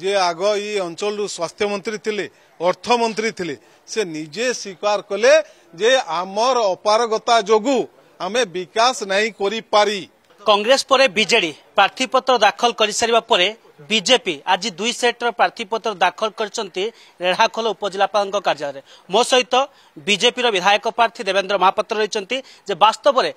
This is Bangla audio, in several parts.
ଯିଏ ଆଗ ଏଇ ଅଞ୍ଚଳରୁ ସ୍ୱାସ୍ଥ୍ୟମନ୍ତ୍ରୀ ଥିଲେ ଅର୍ଥମନ୍ତ୍ରୀ ଥିଲେ ସେ ନିଜେ ସ୍ୱୀକାର କଲେ ଯେ ଆମର ଅପାରଗତା ଯୋଗୁଁ ଆମେ ବିକାଶ ନାହିଁ କରିପାରି କଂଗ୍ରେସ ପରେ ବିଜେଡି ପ୍ରାର୍ଥୀପତ୍ର ଦାଖଲ କରିସାରିବା ପରେ ବିଜେପି ଆଜି ଦୁଇ ସେଟ୍ର ପ୍ରାର୍ଥୀପତ୍ର ଦାଖଲ କରିଛନ୍ତି ରେଢ଼ାଖୋଲ ଉପଜିଲ୍ଲାପାଳଙ୍କ କାର୍ଯ୍ୟାଳୟରେ ମୋ ସହିତ ବିଜେପିର ବିଧାୟକ ପ୍ରାର୍ଥୀ ଦେବେନ୍ଦ୍ର ମହାପାତ୍ର ରହିଛନ୍ତି ଯେ ବାସ୍ତବରେ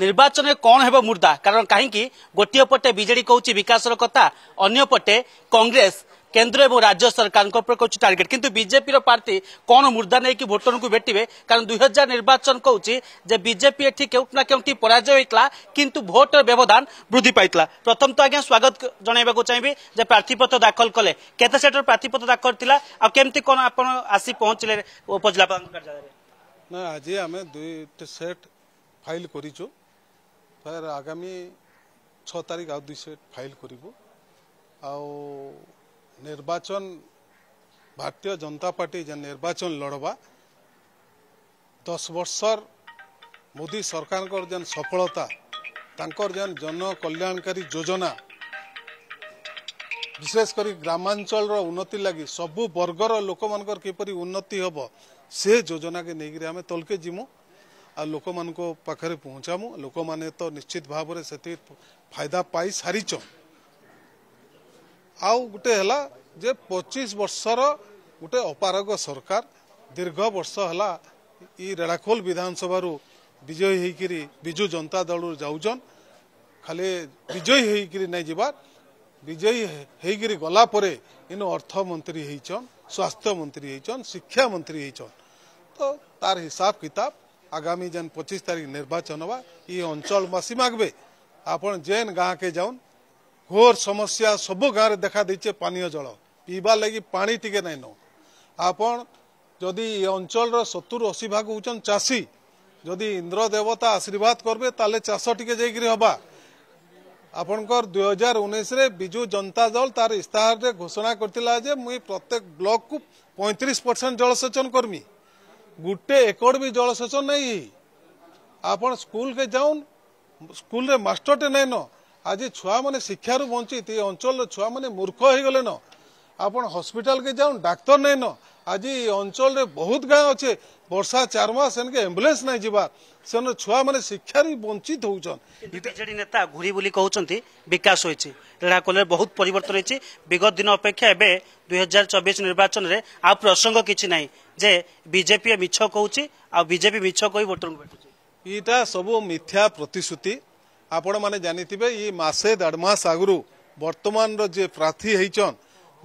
ନିର୍ବାଚନରେ କ'ଣ ହେବ ମୁର୍ଦ୍ଦା କାରଣ କାହିଁକି ଗୋଟିଏ ପଟେ ବିଜେଡି କହୁଛି ବିକାଶର କଥା ଅନ୍ୟପଟେ କଂଗ୍ରେସ কেন্দ্র এবং রাজ্য সরকারଙ୍କ উপরে করছে টার্গেট কিন্তু বিজেপির প্রার্থী কোণ মুর্দা নেই ভোটরকে ভেটবে কারণ দুই হাজার নির্বাচন কৌছি যে বিজেপি এটি কেউটি না কেউটি পরাজয় হয়েছিল কিন্তু ভোটর ব্যবধান বৃদ্ধি পাই প্রথম তো আজ্ঞা স্বাগত জনাইবাক চাইবি যে প্রার্থীপত্র দাখল কলে কেতে সেটার প্রার্থীপত্র দাখল লা আমতি কোণ আপনার আসি পৌঁছলে উপজেলা কার্যালয়ে না আজ আমি দুইটা সেট ফাইল করেছু ଫେର୍ ଆଗାମୀ ଛଅ ତାରିଖ ଆଉ ଦୁଇ ସେଟ୍ ଫାଇଲ୍ କରିବୁ ଆଉ ନିର୍ବାଚନ ଭାରତୀୟ ଜନତା ପାର୍ଟି ଯେନ୍ ନିର୍ବାଚନ ଲଢ଼ବା ଦଶ ବର୍ଷର ମୋଦି ସରକାରଙ୍କର ଯେନ୍ ସଫଳତା ତାଙ୍କର ଯେନ୍ ଜନକଲ୍ୟାଣକାରୀ ଯୋଜନା ବିଶେଷ କରି ଗ୍ରାମାଞ୍ଚଳର ଉନ୍ନତି ଲାଗି ସବୁ ବର୍ଗର ଲୋକମାନଙ୍କର କିପରି ଉନ୍ନତି ହେବ ସେ ଯୋଜନାକେ ନେଇକିରି ଆମେ ତଲକେ ଯିମୁ आ लोक पाखेर पहचमु लोक म निश्चित भावी फाइदा पासरीछन् आउटे होला पच्चिस वर्ष र गीर्घ वर्ष होला यी रेलाखोल विधानसभा विजयी हु विजु जनता दल जाउँछन् खालि विजयी हु विजयी हुलाप अर्थमन्त्री हैछन स्वास्थ्य मन्त्री हैछन् शिक्षा मन्त्री तार हिसाब किताब আগামী যে পঁচিশ তারিখ নির্বাচন হওয়া এই અંચળમાં સી માગવે આપણ જેન ગાંકે જાઉન ઘોર સમસ્યા સબુ ગાંરે દેખા દેઈછે પાનીય જળ પીવા લાગી પાણી ટીકે નહીં નો આપણ যদি এই অঞ্চলর সত্তর অশী ভাগ হচ্ছেন চাষী যদি ইন্দ্র দেবতা আশীর্বাদ করবে তাহলে চাষ টিকে যাই হবা আপনার দুই হাজার উনিশে বিজু জনতা দল তার ইস্তাহারে ঘোষণা করলে যে মুই প্রত্যেক ব্লক কু পঁয়ত্রিশ পরসেন্ট জলসেচন কর্মী ଗୋଟେ ଏକର ବି ଜଳସେଚନ ନାଇଁ ଆପଣ ସ୍କୁଲକେ ଯାଉନ୍ ସ୍କୁଲରେ ମାଷ୍ଟରଟେ ନାଇଁନ ଆଜି ଛୁଆମାନେ ଶିକ୍ଷାରୁ ବଞ୍ଚିତ ଏ ଅଞ୍ଚଳର ଛୁଆମାନେ ମୂର୍ଖ ହେଇଗଲେନ ଆପଣ ହସ୍ପିଟାଲକେ ଯାଉନ୍ ଡାକ୍ତର ନାଇଁନ আজি এই অঞ্চলের বহুত গাঁ অছে বর্ষা চার মাস এনকে এম্বুলেন্স নাই যাবার সেন ছুয়া মানে শিক্ষার বঞ্চিত হচ্ছেন বিজেডি নেতা ঘুরি বলি কৌন বিকাশ হয়েছে কলে বহুত পরিবর্তন হয়েছে বিগত দিন অপেক্ষা এবে দুই হাজার চবিশ নির্বাচনের আ প্রসঙ্গ কিছু নাই যে বিজেপি মিছ কৌছি আজেপি মিছ কই ভোটরঙ্কু ভেটুছে এটা সবু মিথ্যা প্রতিশ্রুতি আপন মানে জানিবে ই মাসে দেড় মাস আগু বর্তমানর যে প্রার্থী হইছন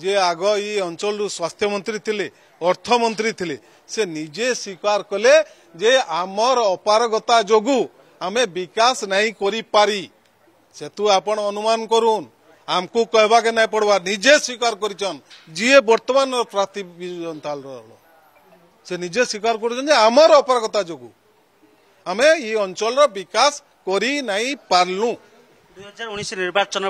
যে আগ ই অঞ্চল স্বাস্থ্যমন্ত্রী লে অর্থমন্ত্রী লে সে নিজে স্বীকার কলে যে আমার অপারগতা যোগু আমি বিকাশ নাই করি পারি সেতু আপন অনুমান করুন আমকু কহবাকে নাই পড়বা নিজে স্বীকার করছেন যিয়ে বর্তমান প্রার্থী বিজু জনতা দল সে নিজে স্বীকার করছেন যে আমার অপারগতা যোগু আমি এই অঞ্চলর বিকাশ করি নাই পারলু দুই হাজার উনিশ নির্বাচন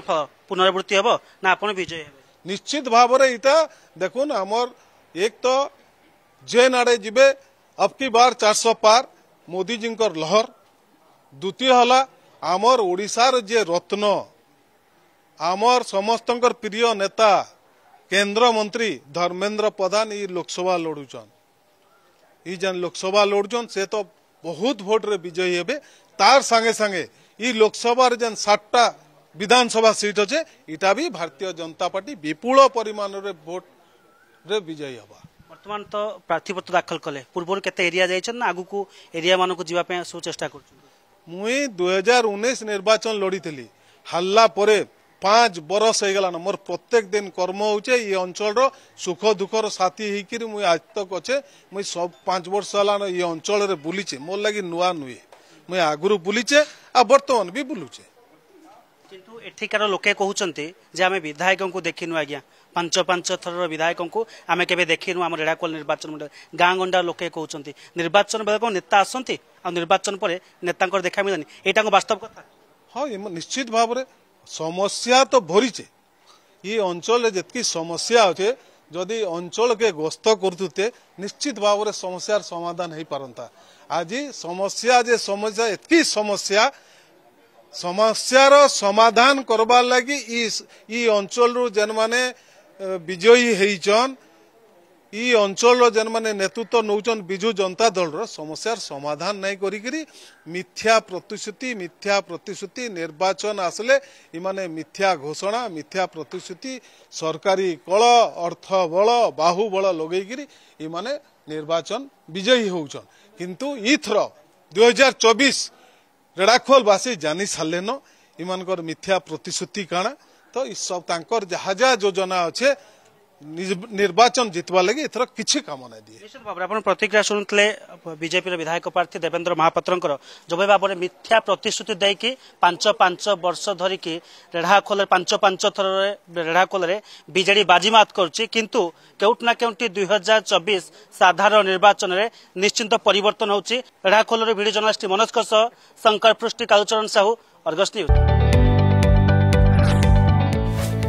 পুনরাবৃত্তি হব না আপনার বিজয় নিশ্চিত ভাবে এটা দেখুন আমার एक तो जे नाड़े जीवे अब की बार चार सौ पार मोदी जी लहर द्वितीय हला आमर ओडार जे रत्न आमर समस्त प्रिय नेता କେନ୍ଦ୍ରମନ୍ତ୍ରୀ ଧର୍ମେନ୍ଦ୍ର ପ୍ରଧାନ ଇ ଲୋକସଭା ଲଢ଼ୁଛନ୍ ଇ ଯେନ୍ ଲୋକସଭା ଲଢ଼ୁଛନ୍ ସେ ତ ବହୁତ ଭୋଟରେ ବିଜୟୀ ହେବେ ତାର ସାଙ୍ଗେ ସାଙ୍ଗେ ଇ ଲୋକସଭାରେ ଯେନ୍ ସାତଟା ବିଧାନସଭା ସିଟ୍ ଅଛେ ଇଟା ବି ଭାରତୀୟ ଜନତା ପାର୍ଟି ବିପୁଳ ପରିମାଣରେ ଭୋଟ রে ବିଜୟୀ ହେବା ବର୍ତ୍ତମାନ ତ ପ୍ରାର୍ଥୀପତ୍ର ଦାଖଲ କଲେ ପୂର୍ବରୁ କେତେ ଏରିଆ ଯାଇଛନ୍ତି ନା ଆଗକୁ ଏରିଆମାନଙ୍କୁ ଯିବା ପାଇଁ ସବୁ ଚେଷ୍ଟା କରୁଛନ୍ତି ମୁଇଁ ଦୁଇ ହଜାର ଉଣେଇଶ ନିର୍ବାଚନ ଲଢ଼ିଥିଲି ହାରିଲା ପରେ ପାଞ୍ଚ ବରଷ ହେଇଗଲାନ ମୋର ପ୍ରତ୍ୟେକ ଦିନ କର୍ମ ହଉଛେ ଏ ଅଞ୍ଚଳର ସୁଖ ଦୁଃଖର ସାଥୀ ହେଇକିରି ମୁଇଁ ଆଜ ତକ ଅଛେ ମୁଇଁ ସବ ପାଞ୍ଚ ବର୍ଷ ହେଲାନ ଏ ଅଞ୍ଚଳରେ ବୁଲିଛେ ମୋର ଲାଗି ନୂଆ ନୁହେଁ ମୁଇଁ ଆଗରୁ ବୁଲିଛେ ଆଉ ବର୍ତ୍ତମାନ ବି ବୁଲୁଛେ কিন্তু ଏଠିକାର ଲୋକେ କହୁଛନ୍ତି ଯେ ଆମେ ବିଧାୟକଙ୍କୁ ଦେଖିନୁ ଆଜ୍ଞା ପାଞ୍ଚ ପାଞ୍ଚ ଥରର ବିଧାୟକଙ୍କୁ ଆମେ କେବେ ଦେଖିନୁ ଆମ ରେଢ଼ାକୋଲ ନିର୍ବାଚନ ମଣ୍ଡଳ ଗାଁ ଗଣ୍ଡା ଲୋକେ କହୁଛନ୍ତି ନିର୍ବାଚନ ବେଳେ କ'ଣ ନେତା ଆସନ୍ତି ଆଉ ନିର୍ବାଚନ ପରେ ନେତାଙ୍କର ଦେଖା ମିଳେନି ଏଇଟା କ'ଣ ବାସ୍ତବ କଥା ହଁ ନିଶ୍ଚିତ ଭାବରେ ସମସ୍ୟା ତ ଭରିଛେ ଇ ଅଞ୍ଚଳରେ ଯେତିକି ସମସ୍ୟା ଅଛେ ଯଦି ଅଞ୍ଚଳକେ ଗସ୍ତ କରୁଥୁତେ ନିଶ୍ଚିତ ଭାବରେ ସମସ୍ୟାର ସମାଧାନ ହେଇପାରନ୍ତା ଆଜି ସମସ୍ୟା ଯେ ସମସ୍ୟା ଏତିକି ସମସ୍ୟା ସମସ୍ୟାର ସମାଧାନ କରବାର୍ ଲାଗି ଇ ଇ ଅଞ୍ଚଳରୁ ଯେନ୍ମାନେ ବିଜୟୀ ହେଇଛନ୍ ଇ ଅଞ୍ଚଳର ଯେନ୍ମାନେ ନେତୃତ୍ୱ ନଉଛନ୍ ବିଜୁ ଜନତା ଦଳର ସମସ୍ୟାର ସମାଧାନ ନାଇଁ କରିକିରି ମିଥ୍ୟା ପ୍ରତିଶ୍ରୁତି ମିଥ୍ୟା ପ୍ରତିଶ୍ରୁତି ନିର୍ବାଚନ ଆସିଲେ ଏମାନେ ମିଥ୍ୟା ଘୋଷଣା ମିଥ୍ୟା ପ୍ରତିଶ୍ରୁତି ସରକାରୀ କଳ ଅର୍ଥବଳ ବାହୁବଳ ଲଗେଇକିରି ଏମାନେ ନିର୍ବାଚନ ବିଜୟୀ ହେଉଛନ୍ କିନ୍ତୁ ଇଥର ଦୁଇହଜାର ଚବିଶ ରେଡ଼ାଖୋଲବାସୀ ଜାନି ସାରିଲେନ ଇମାନଙ୍କର ମିଥ୍ୟା ପ୍ରତିଶ୍ରୁତି କାଣା ତ ଇସବ ତାଙ୍କର ଯାହା ଯାହା ଯୋଜନା ଅଛେ ନିର୍ବାଚନ ଜିତିବା ଲାଗି ଏଥର କିଛି କାମ ନାହିଁ ଦିଏ ନିଶ୍ଚିତ ଭାବରେ ଆପଣ ପ୍ରତିକ୍ରିୟା ଶୁଣୁଥିଲେ ବିଜେପିର ବିଧାୟକ ପ୍ରାର୍ଥୀ ଦେବେନ୍ଦ୍ର ମହାପାତ୍ରଙ୍କର ଯେଭଳି ଭାବରେ ମିଥ୍ୟା ପ୍ରତିଶ୍ରୁତି ଦେଇକି ପାଞ୍ଚ ପାଞ୍ଚ ବର୍ଷ ଧରିକି ରେଢ଼ାଖୋଲରେ ପାଞ୍ଚ ପାଞ୍ଚ ଥରରେ ରେଢ଼ାଖୋଲରେ ବିଜେଡି ବାଜିମାତ କରୁଛି କିନ୍ତୁ କେଉଁଠି ନା କେଉଁଠି ଦୁଇ ହଜାର ଚବିଶ ସାଧାରଣ ନିର୍ବାଚନରେ ନିଶ୍ଚିନ୍ତ ପରିବର୍ତ୍ତନ ହେଉଛି ରେଢ଼ାଖୋଲରୁ ଭିଡି ଜର୍ଣ୍ଣାଲିଷ୍ଟ ମନୋଜଙ୍କ ସହ ଶଙ୍କର ପୃଷ୍ଟି କାଳୁଚରଣ ସାହୁ ଅର୍ଗସ୍ ନ୍ୟୁଜ୍